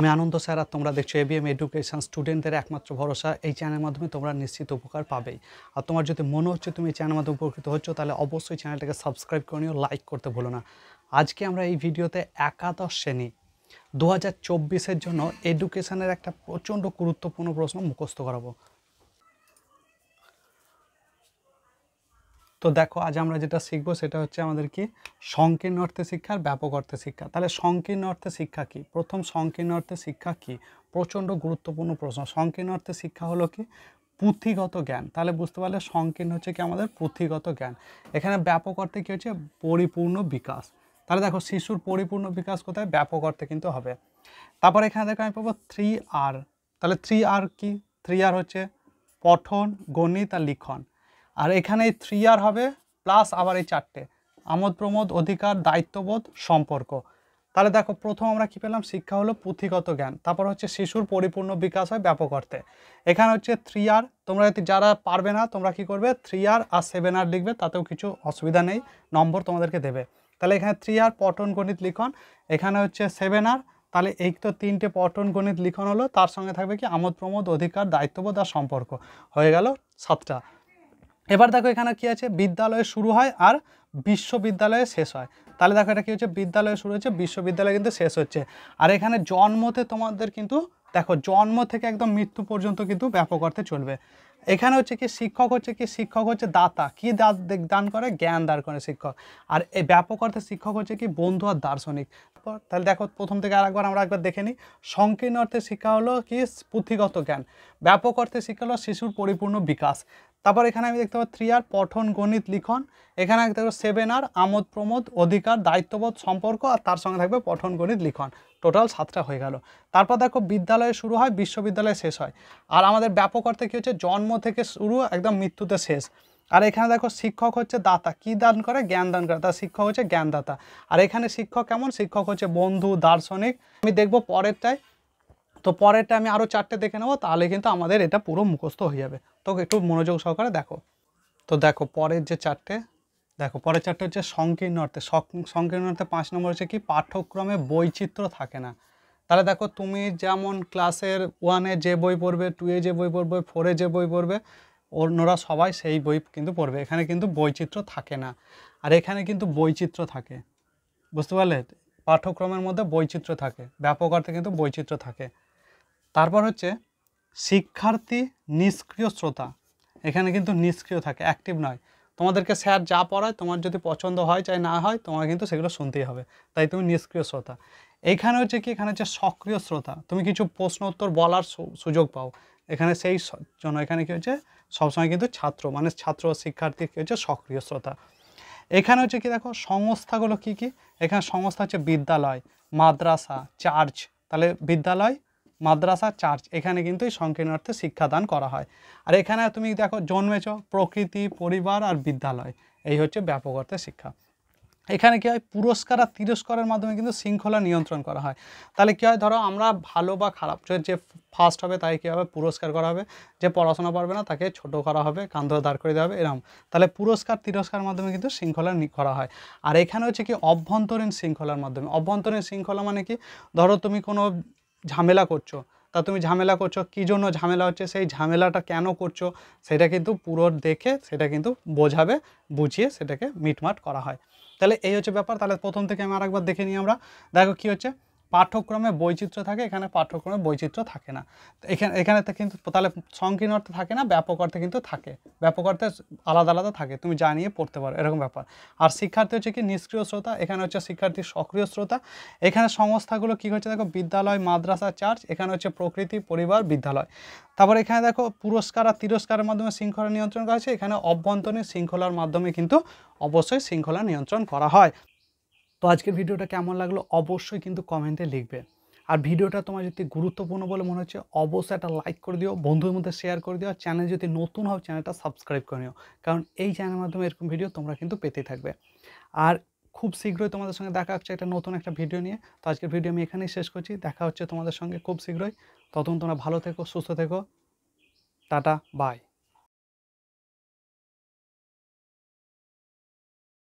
আমি আনন্দ স্যার আর তোমরা দেখছো এবিএম এডুকেশান স্টুডেন্টদের একমাত্র ভরসা এই চ্যানেলের মাধ্যমে তোমরা নিশ্চিত উপকার পাবেই আর তোমার যদি মনে হচ্ছে তুমি এই চ্যানেলের মাধ্যমে উপকৃত হচ্ছ তাহলে অবশ্যই চ্যানেলটাকে সাবস্ক্রাইব করে নিও লাইক করতে ভুলো না আজকে আমরা এই ভিডিওতে একাদশ শ্রেণী দু হাজার জন্য এডুকেশানের একটা প্রচণ্ড গুরুত্বপূর্ণ প্রশ্ন মুখস্থ করাবো তো দেখো আজ আমরা যেটা শিখবো সেটা হচ্ছে আমাদের কি সংকীর্ণ অর্থে শিক্ষা আর ব্যাপক অর্থে শিক্ষা তাহলে সংকীর্ণ অর্থে শিক্ষা কি প্রথম সংকীর্ণ অর্থে শিক্ষা কি প্রচণ্ড গুরুত্বপূর্ণ প্রশ্ন সংকীর্ণ অর্থে শিক্ষা হলো কি পুঁথিগত জ্ঞান তাহলে বুঝতে পারলে সংকীর্ণ হচ্ছে কি আমাদের পুঁথিগত জ্ঞান এখানে ব্যাপক অর্থে কী হচ্ছে পরিপূর্ণ বিকাশ তাহলে দেখো শিশুর পরিপূর্ণ বিকাশ কোথায় ব্যাপক অর্থে কিন্তু হবে তারপর এখানে দেখো আমি পাবো থ্রি আর তাহলে থ্রি আর কি থ্রি আর হচ্ছে পঠন গণিত আর লিখন আর এখানে থ্রি আর হবে প্লাস আবার এই চারটে আমোদ প্রমোদ অধিকার দায়িত্ববোধ সম্পর্ক তাহলে দেখো প্রথম আমরা কি পেলাম শিক্ষা হলো পুঁথিগত জ্ঞান তারপর হচ্ছে শিশুর পরিপূর্ণ বিকাশ হয় ব্যাপক অর্থে এখানে হচ্ছে থ্রি আর তোমরা যদি যারা পারবে না তোমরা কি করবে থ্রি আর আর সেভেন আর লিখবে তাতেও কিছু অসুবিধা নেই নম্বর তোমাদেরকে দেবে তাহলে এখানে থ্রি আর পটন গণিত লিখন এখানে হচ্ছে সেভেন আর তাহলে এই তো তিনটে পটন গণিত লিখন হলো তার সঙ্গে থাকবে কি আমোদ প্রমোদ অধিকার দায়িত্ববোধ আর সম্পর্ক হয়ে গেল সাতটা এবার দেখো এখানে কি আছে বিদ্যালয়ে শুরু হয় আর বিশ্ববিদ্যালয়ে শেষ হয় তাহলে দেখো এটা কী হচ্ছে বিদ্যালয়ে শুরু হচ্ছে বিশ্ববিদ্যালয়ে কিন্তু শেষ হচ্ছে আর এখানে জন্মতে তোমাদের কিন্তু দেখো জন্ম থেকে একদম মৃত্যু পর্যন্ত কিন্তু ব্যাপক অর্থে চলবে এখানে হচ্ছে কি শিক্ষক হচ্ছে কি শিক্ষক হচ্ছে দাতা কি দান করে জ্ঞান দান করে শিক্ষক আর এই ব্যাপক অর্থে শিক্ষক হচ্ছে কি বন্ধু আর দার্শনিক তাহলে দেখো প্রথম থেকে আর একবার আমরা একবার দেখে নিই সংকীর্ণ অর্থে শিক্ষা হলো কি পুঁথিগত জ্ঞান ব্যাপক অর্থে শিক্ষা হলো শিশুর পরিপূর্ণ বিকাশ তারপর এখানে আমি দেখতে পাবো থ্রি আর পঠন গণিত লিখন এখানে দেখতে পাবো সেভেন আর আমোদ প্রমোদ অধিকার দায়িত্ববোধ সম্পর্ক আর তার সঙ্গে থাকবে পঠন গণিত লিখন টোটাল সাতটা হয়ে গেল তারপর দেখো বিদ্যালয়ে শুরু হয় বিশ্ববিদ্যালয়ে শেষ হয় আর আমাদের ব্যাপক অর্থে কী হচ্ছে জন্ম থেকে শুরু একদম মৃত্যুতে শেষ আর এখানে দেখো শিক্ষক হচ্ছে দাতা কি দান করে জ্ঞান দান করে তার শিক্ষক হচ্ছে জ্ঞানদাতা আর এখানে শিক্ষক কেমন শিক্ষক হচ্ছে বন্ধু দার্শনিক আমি দেখব পরেরটায় তো পরেরটা আমি আরও চারটে দেখে নেবো তাহলে কিন্তু আমাদের এটা পুরো মুখস্থ হয়ে যাবে তো একটু মনোযোগ সহকারে দেখো তো দেখো পরের যে চারটে দেখো পরের চারটে হচ্ছে সংকীর্ণ অর্থে সংকীর্ণ অর্থে পাঁচ নম্বর হচ্ছে কি পাঠ্যক্রমে বৈচিত্র্য থাকে না তাহলে দেখো তুমি যেমন ক্লাসের ওয়ানে যে বই পড়বে টুয়ে যে বই পড়বে ফোরে যে বই পড়বে অন্যরা সবাই সেই বই কিন্তু পড়বে এখানে কিন্তু বৈচিত্র্য থাকে না আর এখানে কিন্তু বৈচিত্র্য থাকে বুঝতে পারলে পাঠ্যক্রমের মধ্যে বৈচিত্র্য থাকে ব্যাপক অর্থে কিন্তু বৈচিত্র্য থাকে তারপর হচ্ছে শিক্ষার্থী নিষ্ক্রিয় শ্রোতা এখানে কিন্তু নিষ্ক্রিয় থাকে অ্যাক্টিভ নয় তোমাদেরকে স্যার যা পড়ায় তোমার যদি পছন্দ হয় চাই না হয় তোমার কিন্তু সেগুলো শুনতেই হবে তাই তুমি নিষ্ক্রিয় শ্রোতা এখানে হচ্ছে কি এখানে হচ্ছে সক্রিয় শ্রোতা তুমি কিছু প্রশ্ন উত্তর বলার সুযোগ পাও এখানে সেই জন্য এখানে কী হচ্ছে সবসময় কিন্তু ছাত্র মানে ছাত্র শিক্ষার্থী কী হচ্ছে সক্রিয় শ্রোতা এখানে হচ্ছে কি দেখো সংস্থাগুলো কি কি এখানে সংস্থা হচ্ছে বিদ্যালয় মাদ্রাসা চার্চ তাহলে বিদ্যালয় মাদ্রাসা চার্চ এখানে কিন্তু এই সংকীর্ণ অর্থে শিক্ষাদান করা হয় আর এখানে তুমি দেখো জন্মেছ প্রকৃতি পরিবার আর বিদ্যালয় এই হচ্ছে ব্যাপক অর্থে শিক্ষা এখানে কী হয় পুরস্কার আর তিরস্কারের মাধ্যমে কিন্তু শৃঙ্খলা নিয়ন্ত্রণ করা হয় তাহলে কী হয় ধরো আমরা ভালো বা খারাপ যে ফার্স্ট হবে তাই কী হবে পুরস্কার করা হবে যে পড়াশোনা পারবে না তাকে ছোট করা হবে কান্ধ দাঁড় করে দেওয়া হবে এরকম তাহলে পুরস্কার তিরস্কার মাধ্যমে কিন্তু শৃঙ্খলা করা হয় আর এখানে হচ্ছে কি অভ্যন্তরীণ শৃঙ্খলার মাধ্যমে অভ্যন্তরীণ শৃঙ্খলা মানে কি ধরো তুমি কোনো ঝামেলা করছো তা তুমি ঝামেলা করছো কী জন্য ঝামেলা হচ্ছে সেই ঝামেলাটা কেন করছো সেটা কিন্তু পুরো দেখে সেটা কিন্তু বোঝাবে বুঝিয়ে সেটাকে মিটমাট করা হয় তাহলে এই হচ্ছে ব্যাপার তাহলে প্রথম থেকে আমি আরেকবার দেখে নিই আমরা দেখো কী হচ্ছে পাঠ্যক্রমে বৈচিত্র্য থাকে এখানে পাঠ্যক্রমে বৈচিত্র্য থাকে না এখানে এখানে কিন্তু তাহলে সংকীর্ণ অর্থে থাকে না ব্যাপক অর্থে কিন্তু থাকে ব্যাপক অর্থে আলাদা আলাদা থাকে তুমি জানিয়ে পড়তে পারো এরকম ব্যাপার আর শিক্ষার্থী হচ্ছে কি নিষ্ক্রিয় শ্রোতা এখানে হচ্ছে শিক্ষার্থী সক্রিয় শ্রোতা এখানে সংস্থাগুলো কী হচ্ছে দেখো বিদ্যালয় মাদ্রাসা চার্চ এখানে হচ্ছে প্রকৃতি পরিবার বিদ্যালয় তারপর এখানে দেখো পুরস্কার আর তিরস্কারের মাধ্যমে শৃঙ্খলা নিয়ন্ত্রণ করা হয়েছে এখানে অভ্যন্তরীণ শৃঙ্খলার মাধ্যমে কিন্তু অবশ্যই শৃঙ্খলা নিয়ন্ত্রণ করা হয় তো আজকের ভিডিওটা কেমন লাগলো অবশ্যই কিন্তু কমেন্টে লিখবে আর ভিডিওটা তোমার যদি গুরুত্বপূর্ণ বলে মনে হচ্ছে অবশ্যই একটা লাইক করে দিও বন্ধুর মধ্যে শেয়ার করে দিও আর চ্যানেল যদি নতুন হও চ্যানেলটা সাবস্ক্রাইব করে নিও কারণ এই চ্যানেলের মাধ্যমে এরকম ভিডিও তোমরা কিন্তু পেতেই থাকবে আর খুব শীঘ্রই তোমাদের সঙ্গে দেখা হচ্ছে একটা নতুন একটা ভিডিও নিয়ে তো আজকের ভিডিও আমি এখানেই শেষ করছি দেখা হচ্ছে তোমাদের সঙ্গে খুব শীঘ্রই ততক্ষণ তোমরা ভালো থেকো সুস্থ থেকো টাটা বাই